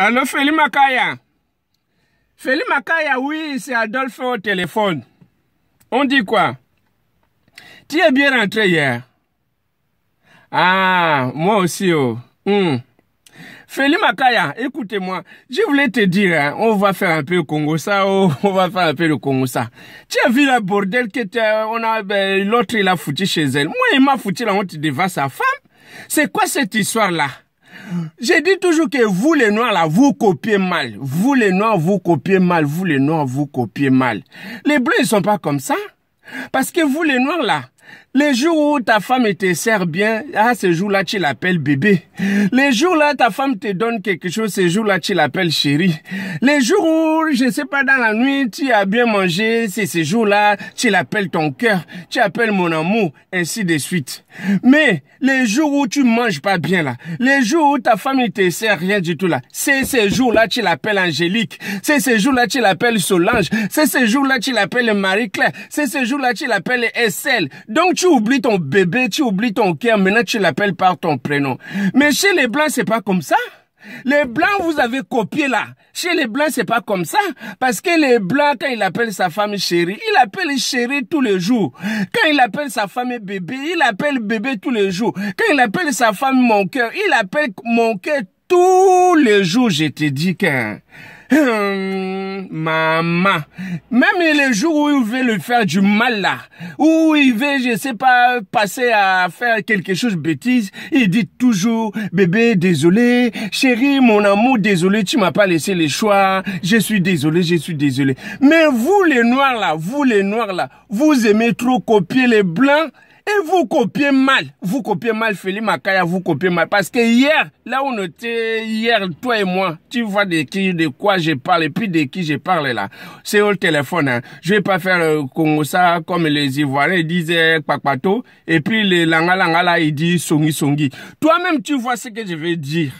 Allô, Félix Makaya. Félix Makaya, oui, c'est Adolphe au téléphone. On dit quoi Tu es bien rentré hier. Ah, moi aussi, oh. Hmm. Félix Makaya, écoutez-moi, je voulais te dire, hein, on va faire un peu le Congo ça, oh, on va faire un peu le Congo ça. Tu as vu la bordel que on a, ben, l'autre il a foutu chez elle. Moi, il m'a foutu la honte devant sa femme. C'est quoi cette histoire là? J'ai dit toujours que vous les noirs là, vous copiez mal. Vous les noirs, vous copiez mal. Vous les noirs, vous copiez mal. Les bleus, ils sont pas comme ça. Parce que vous les noirs là, les jours où ta femme te sert bien, ah, ce jour-là, tu l'appelles bébé. Les jours-là, ta femme te donne quelque chose, ces jours là tu l'appelles chérie. Les jours où, je sais pas, dans la nuit, tu as bien mangé, c'est ce jour-là, tu l'appelles ton cœur, tu appelles mon amour, ainsi de suite. Mais, les jours où tu manges pas bien, là, les jours où ta femme ne te sert rien du tout, là, c'est ce jour-là, tu l'appelles Angélique. C'est ce jour-là, tu l'appelles Solange. C'est ce jour-là, tu l'appelles Marie-Claire. C'est ce jour-là, tu l'appelles Estelle. Donc, tu oublies ton bébé, tu oublies ton cœur, maintenant tu l'appelles par ton prénom. Mais chez les Blancs, c'est pas comme ça. Les blancs, vous avez copié là. Chez les blancs, c'est pas comme ça. Parce que les blancs, quand il appelle sa femme chérie, il appelle chérie tous les jours. Quand il appelle sa femme bébé, il appelle bébé tous les jours. Quand il appelle sa femme mon cœur, il appelle mon cœur tous les jours. Je te dis qu'un... Hum, maman, même les jours où il veut lui faire du mal là, où il veut, je sais pas, passer à faire quelque chose de bêtise, il dit toujours, bébé, désolé, chérie, mon amour, désolé, tu m'as pas laissé les choix, je suis désolé, je suis désolé. Mais vous les noirs là, vous les noirs là, vous aimez trop copier les blancs, et vous copiez mal. Vous copiez mal Félix Makaya, vous copiez mal. Parce que hier, là où on était, hier, toi et moi, tu vois de qui, de quoi je parle et puis de qui je parle là. C'est au téléphone, hein. Je vais pas faire euh, comme ça, comme les Ivoiriens, disaient disent eh, Et puis les Langalangala, ils disent Songi Songi. Toi-même, tu vois ce que je veux dire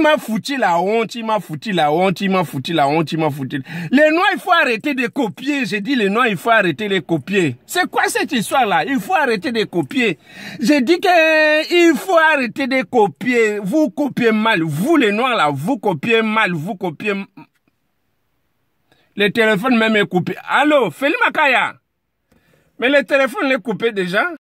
m'a foutu la honte, il m'a foutu la honte, il m'a foutu la honte, il m'a foutu. Les noirs, il faut arrêter de copier. J'ai dit les noirs, il faut arrêter de copier. C'est quoi cette histoire-là Il faut arrêter de copier. J'ai dit que il faut arrêter de copier. Vous copiez mal. Vous les noirs là, vous copiez mal, vous copiez. Le téléphone même est coupé. Allô, Félix Makaya. Mais le téléphone est coupé déjà.